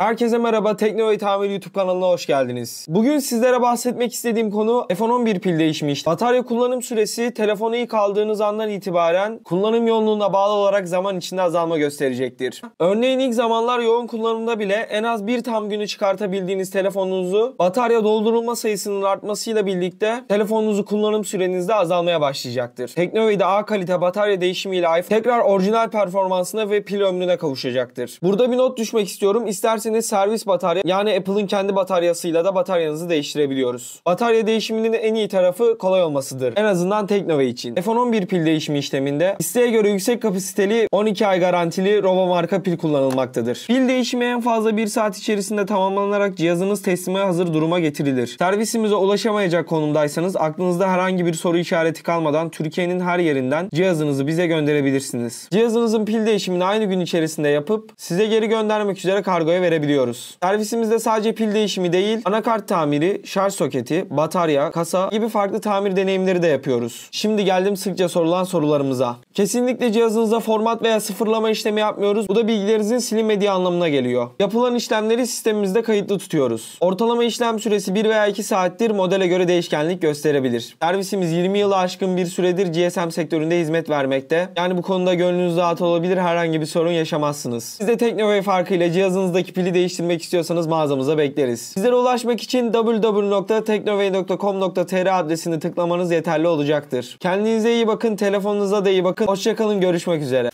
Herkese merhaba, Teknoloji Tamir YouTube kanalına hoş geldiniz. Bugün sizlere bahsetmek istediğim konu F11 pil değişmiş. Batarya kullanım süresi telefonu ilk aldığınız andan itibaren kullanım yoğunluğuna bağlı olarak zaman içinde azalma gösterecektir. Örneğin ilk zamanlar yoğun kullanımda bile en az bir tam günü çıkartabildiğiniz telefonunuzu batarya doldurulma sayısının artmasıyla birlikte telefonunuzu kullanım sürenizde azalmaya başlayacaktır. Teknolojide A kalite batarya değişimiyle iPhone tekrar orijinal performansına ve pil ömrüne kavuşacaktır. Burada bir not düşmek istiyorum. İsterseniz Hepsini servis batarya yani Apple'ın kendi bataryasıyla da bataryanızı değiştirebiliyoruz. Batarya değişiminin en iyi tarafı kolay olmasıdır. En azından Teknova için. F11 pil değişimi işleminde isteğe göre yüksek kapasiteli 12 ay garantili rova marka pil kullanılmaktadır. Pil değişimi en fazla 1 saat içerisinde tamamlanarak cihazınız teslime hazır duruma getirilir. Servisimize ulaşamayacak konumdaysanız aklınızda herhangi bir soru işareti kalmadan Türkiye'nin her yerinden cihazınızı bize gönderebilirsiniz. Cihazınızın pil değişimini aynı gün içerisinde yapıp size geri göndermek üzere kargoya verebilirsiniz görebiliyoruz. Servisimizde sadece pil değişimi değil, anakart tamiri, şarj soketi, batarya, kasa gibi farklı tamir deneyimleri de yapıyoruz. Şimdi geldim sıkça sorulan sorularımıza. Kesinlikle cihazınıza format veya sıfırlama işlemi yapmıyoruz. Bu da bilgilerinizin silinmediği anlamına geliyor. Yapılan işlemleri sistemimizde kayıtlı tutuyoruz. Ortalama işlem süresi 1 veya 2 saattir modele göre değişkenlik gösterebilir. Servisimiz 20 yılı aşkın bir süredir GSM sektöründe hizmet vermekte. Yani bu konuda gönlünüz rahat olabilir herhangi bir sorun yaşamazsınız. Siz de TeknoWave farkıyla cihazınızdaki pili değiştirmek istiyorsanız mağazamıza bekleriz. Bizlere ulaşmak için www.teknovey.com.tr adresini tıklamanız yeterli olacaktır. Kendinize iyi bakın, telefonunuza da iyi bakın. Hoşçakalın, görüşmek üzere.